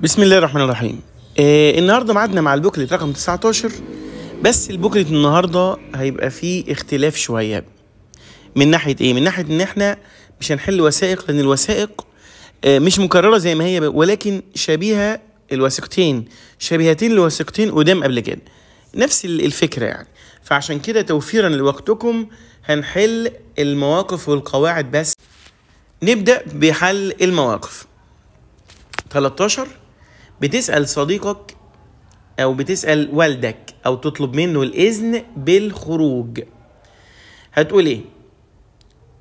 بسم الله الرحمن الرحيم آه النهارده ميعادنا مع البوكلت رقم 19 بس البوكلت النهارده هيبقى فيه اختلاف شويه من ناحيه ايه من ناحيه ان احنا مش هنحل وثائق لان الوثائق آه مش مكرره زي ما هي ولكن شبيهه الوثيقتين شبيهتين لوثيقتين قدام قبل كده نفس الفكره يعني فعشان كده توفيرا لوقتكم هنحل المواقف والقواعد بس نبدا بحل المواقف 13 بتسأل صديقك أو بتسأل والدك أو تطلب منه الإذن بالخروج هتقول إيه؟,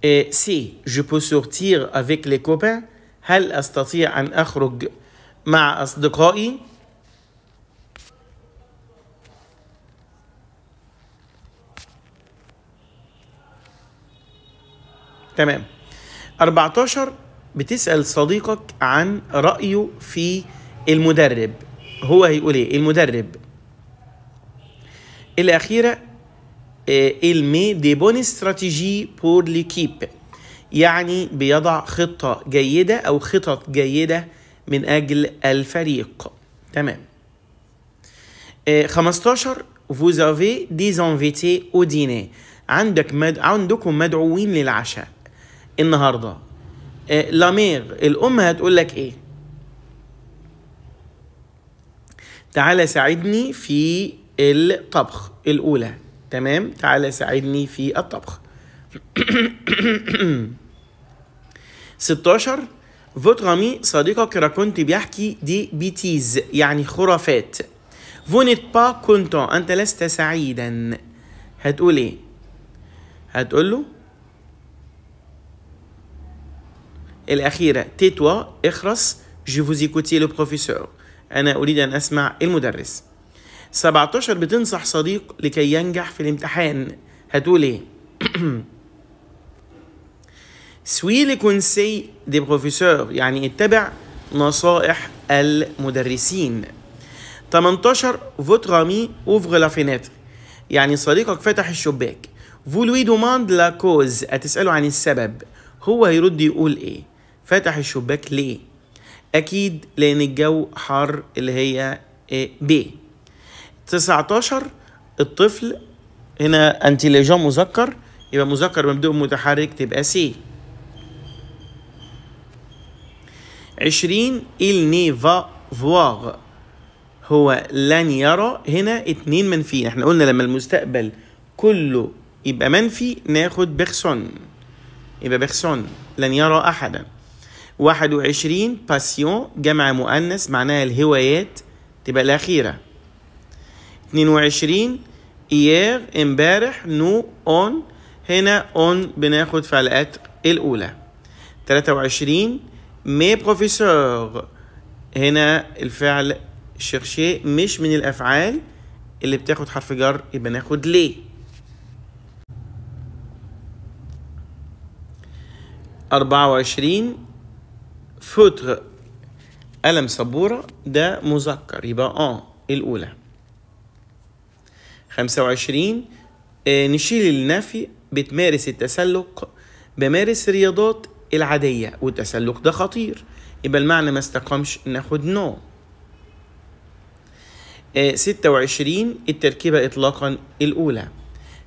إيه، سي جو بو سورتير افيك لي كوبان هل أستطيع أن أخرج مع أصدقائي؟ تمام 14 بتسأل صديقك عن رأيه في المدرب هو هيقول ايه المدرب الاخيره آه، il met des استراتيجي بور pour l'équipe يعني بيضع خطة جيدة أو خطط جيدة من أجل الفريق تمام 15 آه، vous avez des invités au dîner عندك مد... عندكم مدعوين للعشاء النهارده لامير آه، الام هتقول لك ايه تعالى ساعدني في الطبخ الاولى تمام تعالى ساعدني في الطبخ 16 votre ami صديقك راكونت بيحكي دي بيتيز يعني خرافات vous n'êtes pas content انت لست سعيدا هتقول ايه هتقول له الاخيره تيتوا اخرس je vous écoutez le professeur أنا أريد أن أسمع المدرس 17 بتنصح صديق لكي ينجح في الامتحان هتقول إيه؟ سوي لي كونسي دي بروفيسور يعني اتبع نصائح المدرسين 18 فوتر امي اوفر لا فيناتر يعني صديقك فتح الشباك فو لوي دوماند لا كوز هتسأله عن السبب هو هيرد يقول ايه فتح الشباك ليه اكيد لان الجو حر اللي هي ب إيه، 19 الطفل هنا انتيليجون مذكر يبقى مذكر مبدوء متحرك تبقى سي عشرين il ne va voir هو لن يرى هنا اتنين منفيين احنا قلنا لما المستقبل كله يبقى منفي ناخد بيرسون يبقى بيرسون لن يرى احدا 21 باسيون جمع مؤنث معناها الهوايات تبقى الأخيرة 22 ايير امبارح نو أون هنا أون بناخد فعل أتر الأولى 23 مي بروفيسور هنا الفعل شيرشي مش من الأفعال اللي بتاخد حرف جر يبقى ناخد ليه وعشرين فوتر قلم سبورة ده مذكر يبقى أن آه، الأولى خمسة وعشرين آه، نشيل النفي بتمارس التسلق بمارس الرياضات العادية والتسلق ده خطير يبقى المعنى ما استقامش ناخد نو آه، ستة وعشرين التركيبة إطلاقا الأولى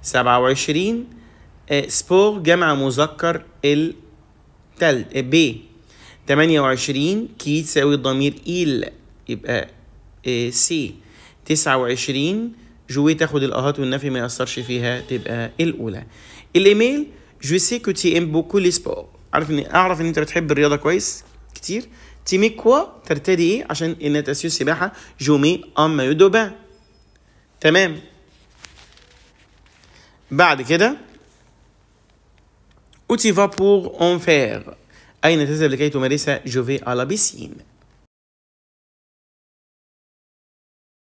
سبعة وعشرين سبور جمع مذكر التل ب 28 كي تساوي ضمير إيل يبقى سي آه، تسعة وعشرين جوي تاخد الأهات والنفي ما يأثرش فيها تبقى الأولى الإيميل جو سي كو تي ام بوكو لي سبور عارف إن أعرف إن أنت بتحب الرياضة كويس كتير تيمي كوا ترتدي إيه عشان الناتاسيون السباحة جومي أما يدوبا تمام بعد كده اوتي فابور بور اون فير أين تذهب لكي تمارس جوفي على بيسين